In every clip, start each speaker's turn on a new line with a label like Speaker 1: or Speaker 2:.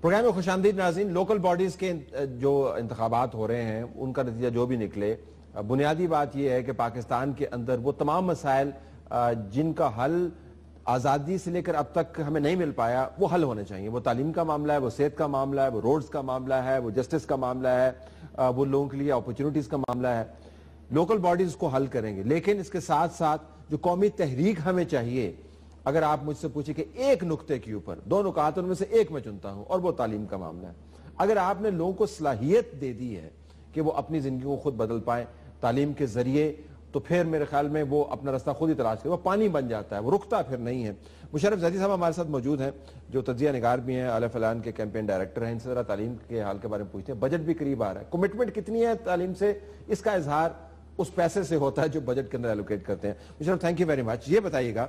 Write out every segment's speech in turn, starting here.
Speaker 1: programme में खुश आमदीद नाजीन लोकल बॉडीज़ के जो इंतबात हो रहे हैं उनका नतीजा जो भी निकले बुनियादी बात यह है कि पाकिस्तान के अंदर वो तमाम मसाइल जिनका हल आज़ादी से लेकर अब तक हमें नहीं मिल पाया वो हल होने चाहिए वो तालीम का मामला है वो सेहत का मामला है वो रोड्स का मामला है वो जस्टिस का मामला है वो लोगों के लिए अपॉर्चुनिटीज़ का मामला है लोकल बॉडीज़ को हल करेंगे लेकिन इसके साथ साथ जो कौमी तहरीक हमें चाहिए अगर आप मुझसे पूछे कि एक नुकते के ऊपर दो नुकात उनमें से एक मैं चुनता हूं और वो तालीम का मामला है अगर आपने लोगों को सलाहियत दे दी है कि वो अपनी जिंदगी को खुद बदल पाए तालीम के जरिए तो फिर मेरे ख्याल में वो अपना रास्ता खुद ही तलाश कर वो पानी बन जाता है वो रुकता फिर नहीं है मुशरफ जदी साहब हमारे साथ मौजूद हैं जो तजिया निगार भी हैं अला फलान के कैंपेन डायरेक्टर हैं इनसे ज़रा तालीम के हाल के बारे में पूछते हैं बजट भी करीब आ रहा है कमिटमेंट कितनी है तालीम से इसका इजहार उस पैसे से होता है जो बजट के अंदर एलोकेट करते हैं Musharraf thank you very much ये बताइएगा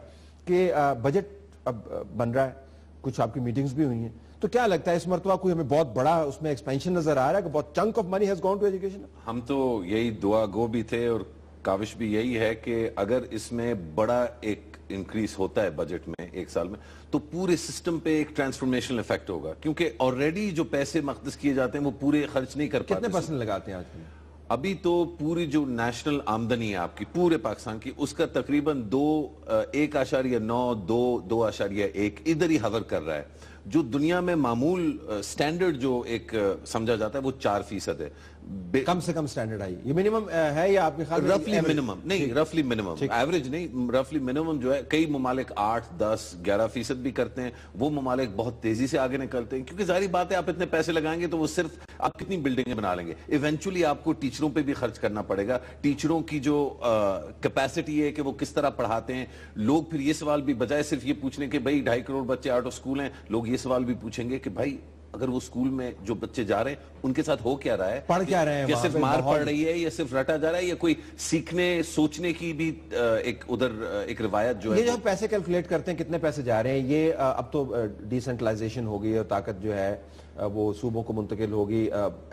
Speaker 1: कि बजट अब बन रहा है कुछ आपकी मीटिंग्स भी हुई हैं तो क्या लगता है इस मरतबा कोई हमें बहुत बड़ा उसमें एक्सपेंशन नजर आ रहा है कि बहुत chunk of money has gone to education
Speaker 2: हम तो यही दुआ गो भी थे और काविश भी यही है कि अगर इसमें बड़ा एक इंक्रीज होता है बजट में एक साल में तो पूरे सिस्टम पे एक ट्रांसफॉर्मेशन इफेक्ट होगा क्योंकि ऑलरेडी जो पैसे मख्तस किए जाते हैं वो पूरे खर्च नहीं कर पाते कितने परसेंट लगाते हैं आज अभी तो पूरी जो नेशनल आमदनी है आपकी पूरे पाकिस्तान की उसका तकरीबन दो एक आशार्य नौ दो दो आशार्य एक इधर ही हवर कर रहा है जो दुनिया में मामूल स्टैंडर्ड जो एक समझा जाता है वो चार फीसद है
Speaker 1: कम से कम स्टैंडर्ड आई ये मिनिमम है या आपके ख्याल रफली मिनिमम नहीं
Speaker 2: रफली मिनिमम एवरेज नहीं रफली मिनिमम जो है कई ममालिक आठ दस ग्यारह फीसद भी करते हैं वो ममालिक बहुत तेजी से आगे निकलते हैं क्योंकि जारी बात है आप इतने पैसे लगाएंगे तो वो सिर्फ आप कितनी बिल्डिंगें बना लेंगे इवेंचुअली आपको टीचरों पर भी खर्च करना पड़ेगा टीचरों की जो कैपेसिटी है कि वो किस तरह पढ़ाते हैं लोग फिर ये सवाल भी बजाय सिर्फ ये पूछने के भाई ढाई करोड़ बच्चे आउट ऑफ स्कूल हैं लोग ये सवाल भी पूछेंगे कि भाई अगर वो स्कूल में जो बच्चे जा रहे हैं उनके साथ हो क्या रहा है पढ़ क्या रहे हैं सिर्फ मार पड़ रही है या सिर्फ रटा जा रहा है या कोई सीखने सोचने की भी एक उधर एक रिवायत जो है ये जो
Speaker 1: पैसे कैलकुलेट करते हैं कितने पैसे जा रहे हैं ये अब तो डिसेंट्रलाइजेशन हो गई और ताकत जो है वो सूबों को मुंतकिल होगी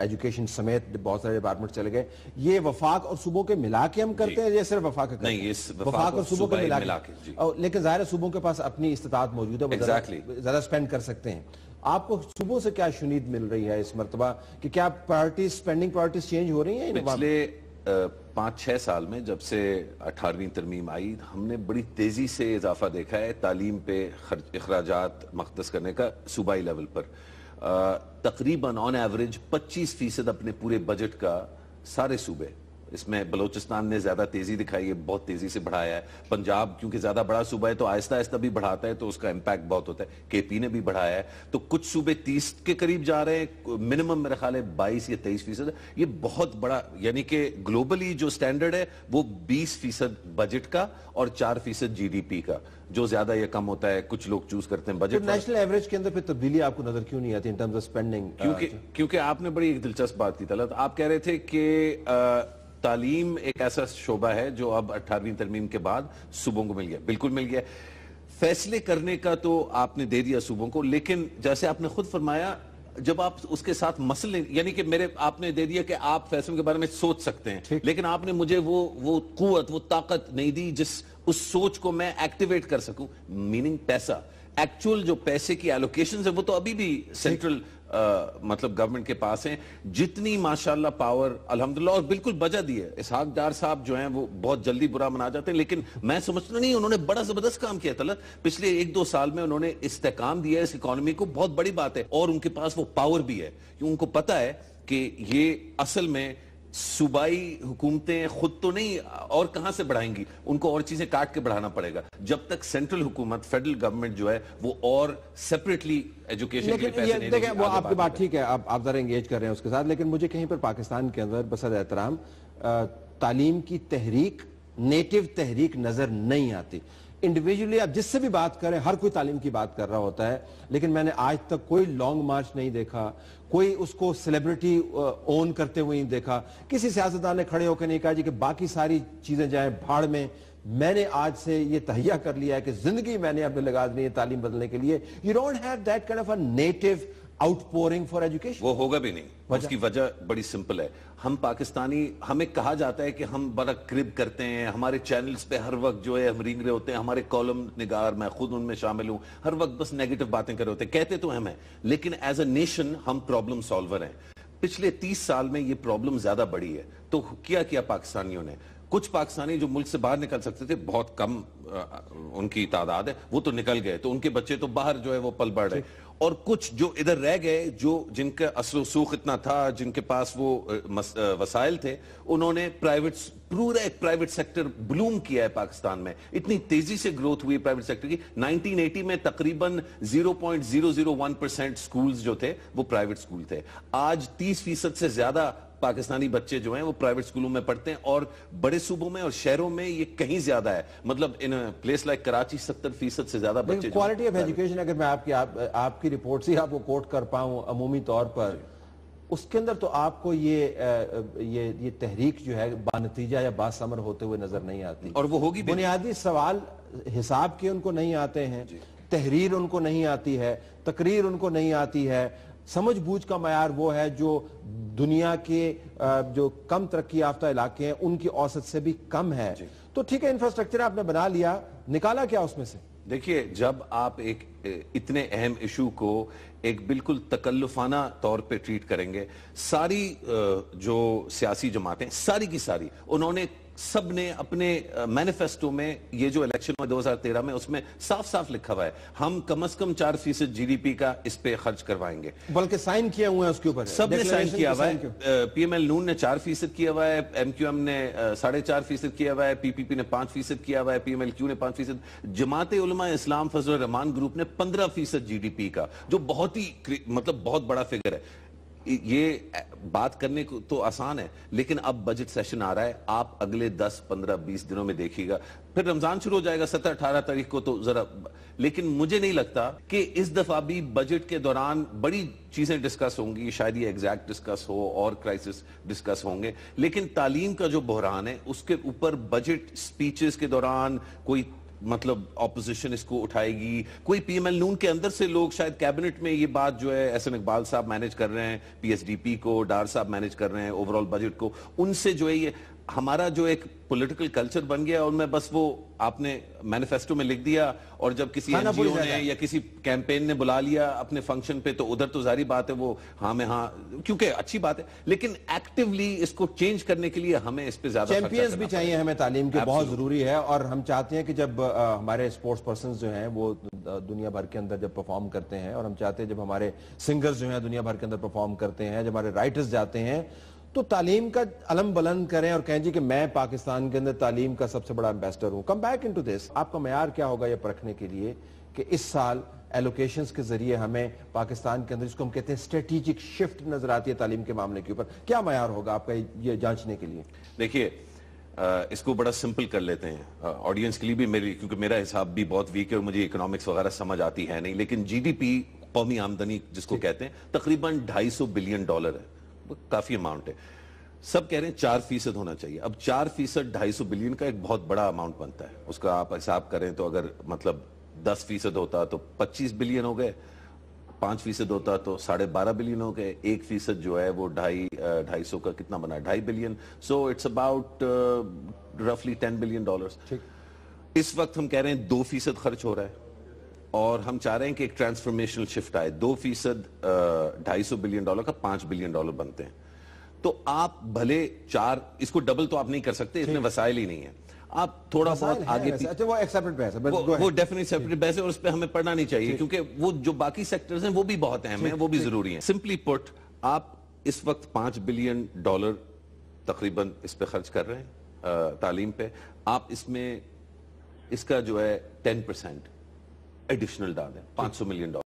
Speaker 1: एजुकेशन समेत बहुत सारे डिपार्टमेंट चले गए ये वफाक और सूबों के मिला के हम करते हैं या सिर्फ वफाक नहीं वफाक और सूबों के मिला के लेकिन जाहिर सूबों के पास अपनी इस्तात मौजूद है ज्यादा स्पेंड कर सकते हैं आपको सुबह से क्या शुनीद मिल रही है इस मरतबा कि क्या पार्टी स्पेंडिंग प्रायोरिटीज चेंज हो रही है पिछले
Speaker 2: पांच छह साल में जब से अठारहवीं तरमीम आई हमने बड़ी तेज़ी से इजाफा देखा है तालीम पे खर्च अखराज मख्तस करने का सूबाई लेवल पर तकरीबन ऑन एवरेज 25 फीसद अपने पूरे बजट का सारे सूबे इसमें बलोचिस्तान ने ज़्यादा तेज़ी दिखाई है बहुत तेज़ी से बढ़ाया है पंजाब क्योंकि ज़्यादा बड़ा सूबा है तो आहिस्ता आहिस्ता भी बढ़ाता है तो उसका इम्पैक्ट बहुत होता है केपी ने भी बढ़ाया है तो कुछ सूबे तीस के करीब जा रहे हैं मिनिमम मेरा ख्याल है बाईस या तेईस फीसद ये बहुत बड़ा यानी कि ग्लोबली जो स्टैंडर्ड है वो बीस फीसद बजट का और चार फीसद जी का जो ज्यादा या कम होता है कुछ लोग चूज करते हैं बजट नेशनल
Speaker 1: एवरेज के अंदर फिर तब्दीली आपको नजर क्यों नहीं आती इन टर्म्स ऑफ स्पेंडिंग क्योंकि uh,
Speaker 2: क्योंकि आपने बड़ी एक दिलचस्प बात की तलत आप कह रहे थे कि uh, तालीम एक ऐसा शोबा है जो अब अट्ठारहवीं तरमीम के बाद सूबों को मिल गया बिल्कुल मिल गया फैसले करने का तो आपने दे दिया सूबों को लेकिन जैसे आपने खुद फरमाया जब आप उसके साथ मसले यानी कि मेरे आपने दे दिया कि आप फैसलों के बारे में सोच सकते हैं लेकिन आपने मुझे वो वो कुत वो ताकत नहीं दी जिस उस सोच को मैं एक्टिवेट कर सकूं मीनिंग पैसा एक्चुअल जो पैसे की एलोकेशन है वो तो अभी भी सेंट्रल मतलब गवर्नमेंट के पास हैं जितनी माशाल्लाह पावर अल्हम्दुलिल्लाह और बिल्कुल बजा दी है इसहाक डार साहब जो हैं वो बहुत जल्दी बुरा मना जाते हैं लेकिन मैं समझता नहीं उन्होंने बड़ा ज़बरदस्त काम किया तलत पिछले एक दो साल में उन्होंने इस्तेकाम दिया है इस इकॉनमी को बहुत बड़ी बात है और उनके पास वो पावर भी है क्योंकि उनको पता है कि ये असल में सूबाई हुकूमतें खुद तो नहीं और कहां से बढ़ाएंगी उनको और चीजें काट के बढ़ाना पड़ेगा जब तक सेंट्रल हुकूमत फेडरल गवर्नमेंट जो है वो और सेपरेटली एजुकेशन के पैसे नहीं वो आपकी बात
Speaker 1: ठीक है आप आप जरा एंगेज कर रहे हैं उसके साथ लेकिन मुझे कहीं पर पाकिस्तान के अंदर बसर एहतराम तालीम की तहरीक नेटिव तहरीक नजर नहीं आती इंडिविजुअली आप जिससे भी बात करें हर कोई तालीम की बात कर रहा होता है लेकिन मैंने आज तक कोई लॉन्ग मार्च नहीं देखा कोई उसको सेलिब्रिटी ओन uh, करते हुए नहीं देखा किसी सियासतदान ने खड़े होकर नहीं कहा जी कि बाकी सारी चीज़ें जाए भाड़ में मैंने आज से ये तहिया कर लिया है कि जिंदगी मैंने अपने लगा दी है तालीम बदलने के लिए you don't have that kind of a native outpouring for education
Speaker 2: वो होगा भी नहीं उसकी वजह बड़ी सिंपल है हम पाकिस्तानी हमें कहा जाता है कि हम बड़ा क्रिब करते हैं हमारे चैनल्स पे हर वक्त जो है हम रिंग रहे होते हैं हमारे कॉलम निगार मैं खुद उनमें शामिल हूं हर वक्त बस नेगेटिव बातें कर रहे होते हैं कहते तो हम लेकिन एज अ नेशन हम प्रॉब्लम सॉल्वर हैं पिछले तीस साल में ये प्रॉब्लम ज्यादा बड़ी है तो क्या किया पाकिस्तानियों ने कुछ पाकिस्तानी जो मुल्क से बाहर निकल सकते थे बहुत कम उनकी तादाद है वो तो निकल गए तो उनके बच्चे तो बाहर जो है वो पल बढ़ रहे और कुछ जो इधर रह गए जो जिनका असल सूख इतना था जिनके पास वो वसाइल थे उन्होंने प्राइवेट पूरा एक प्राइवेट सेक्टर ब्लूम किया है पाकिस्तान में इतनी तेजी से ग्रोथ हुई प्राइवेट सेक्टर की 1980 में तकरीबन 0.001 परसेंट स्कूल्स जो थे वो प्राइवेट स्कूल थे आज 30 फीसद से ज्यादा पाकिस्तानी बच्चे जो हैं वो प्राइवेट स्कूलों में पढ़ते हैं और बड़े सूबों में और शहरों में ये कहीं ज्यादा है मतलब इन प्लेस लाइक कराची सत्तर फीसद से ज्यादा बच्चे क्वालिटी ऑफ एजुकेशन
Speaker 1: अगर मैं आपकी आप, आपकी रिपोर्ट से आपको कोट कर पाऊं अमूमी तौर पर उसके अंदर तो आपको ये ये ये तहरीक जो है बानतीजा या बासमर होते हुए नजर नहीं आती और वो होगी बुनियादी सवाल हिसाब के उनको नहीं आते हैं तहरीर उनको नहीं आती है तकरीर उनको नहीं आती है समझ बूझ का मैार वो है जो दुनिया के जो कम तरक्की याफ्ता इलाके हैं उनकी औसत से भी कम है तो ठीक है इंफ्रास्ट्रक्चर आपने बना लिया निकाला क्या उसमें से
Speaker 2: देखिए जब आप एक इतने अहम इशू को एक बिल्कुल तकल्लुफाना तौर पे ट्रीट करेंगे सारी जो सियासी जमातें सारी की सारी उन्होंने सब ने अपने मैनिफेस्टो में ये जो इलेक्शन हुआ 2013 में उसमें साफ साफ लिखा हुआ है हम कम अज कम चार फीसद जीडीपी का इस पे खर्च करवाएंगे
Speaker 1: बल्कि साइन किया हुआ है उसके ऊपर सब ने साइन किया हुआ है
Speaker 2: पीएमएल नून ने चार फीसद किया हुआ है एमक्यूएम ने साढ़े चार फीसद किया हुआ है पीपीपी ने पांच फीसद किया हुआ है पीएमएल क्यू ने पांच फीसद जमात उलमा इस्लाम फजल रहमान ग्रुप ने पंद्रह फीसद जीडीपी का जो बहुत ही मतलब बहुत बड़ा फिगर है ये बात करने को तो आसान है लेकिन अब बजट सेशन आ रहा है आप अगले 10, 15, 20 दिनों में देखिएगा फिर रमजान शुरू हो जाएगा 17, 18 तारीख को तो जरा लेकिन मुझे नहीं लगता कि इस दफा भी बजट के दौरान बड़ी चीजें डिस्कस होंगी शायद ये एग्जैक्ट डिस्कस हो और क्राइसिस डिस्कस होंगे लेकिन तालीम का जो बहरान है उसके ऊपर बजट स्पीचेस के दौरान कोई मतलब ऑपोजिशन इसको उठाएगी कोई पीएमएल नून के अंदर से लोग शायद कैबिनेट में ये बात जो है एस एन इकबाल साहब मैनेज कर रहे हैं पीएसडीपी को डार साहब मैनेज कर रहे हैं ओवरऑल बजट को उनसे जो है ये हमारा जो एक पॉलिटिकल कल्चर बन गया और मैं बस वो आपने मैनिफेस्टो में लिख दिया और जब किसी एनजीओ ने या किसी कैंपेन ने बुला लिया अपने फंक्शन पे तो उधर तो जारी बात है वो हाँ में हाँ क्योंकि अच्छी बात है लेकिन एक्टिवली इसको चेंज करने के लिए हमें इस पे ज्यादा चैंपियंस भी चाहिए
Speaker 1: हमें तालीम की बहुत जरूरी है और हम चाहते हैं कि जब हमारे स्पोर्ट्स पर्सन जो है वो दुनिया भर के अंदर जब परफॉर्म करते हैं और हम चाहते हैं जब हमारे सिंगर्स जो है दुनिया भर के अंदर परफॉर्म करते हैं जब हमारे राइटर्स जाते हैं तो तालीम का अलम बुलंद करें और कहें जी कि मैं पाकिस्तान के अंदर तालीम का सबसे बड़ा एम्बेसडर हूं कम बैक इनटू दिस आपका मैार क्या होगा यह परखने के लिए कि इस साल एलोकेशंस के जरिए हमें पाकिस्तान के अंदर जिसको हम कहते हैं स्ट्रेटेजिक शिफ्ट नजर आती है तालीम के मामले के ऊपर क्या मैार होगा आपका ये जांचने के लिए
Speaker 2: देखिए इसको बड़ा सिंपल कर लेते हैं ऑडियंस के लिए भी मेरी क्योंकि मेरा हिसाब भी बहुत वीक है और मुझे इकोनॉमिक्स वगैरह समझ आती है नहीं लेकिन पी कौमी आमदनी जिसको कहते हैं तकरीबन सौ बिलियन डॉलर है काफ़ी अमाउंट है सब कह रहे हैं चार फीसद होना चाहिए अब चार फीसद ढाई सौ बिलियन का एक बहुत बड़ा अमाउंट बनता है उसका आप हिसाब करें तो अगर मतलब दस फीसद होता तो पच्चीस बिलियन हो गए पांच फीसद होता तो साढ़े बारह बिलियन हो गए एक फीसद जो है वो ढाई ढाई सौ का कितना बना ढाई बिलियन सो इट्स अबाउट रफली टेन बिलियन डॉलर इस वक्त हम कह रहे हैं दो फीसद खर्च हो रहा है और हम चाह रहे हैं कि एक ट्रांसफॉर्मेशनल शिफ्ट आए दो फीसद ढाई सौ बिलियन डॉलर का पांच बिलियन डॉलर बनते हैं तो आप भले चार इसको डबल तो आप नहीं कर सकते इतने वसाइल ही नहीं है
Speaker 1: आप थोड़ा बहुत आगे अच्छा, वो एक्सेप्टेड है वो, वो
Speaker 2: डेफिनेट सेपरेट बहस और उस पर हमें पढ़ना नहीं चाहिए क्योंकि वो जो बाकी सेक्टर्स हैं वो भी बहुत अहम है वो भी जरूरी है सिंपली पुट आप इस वक्त पांच बिलियन डॉलर तकरीबन इस पर खर्च कर रहे हैं तालीम पे आप इसमें इसका जो है टेन परसेंट एडिशनल डाल दें 500 मिलियन डॉलर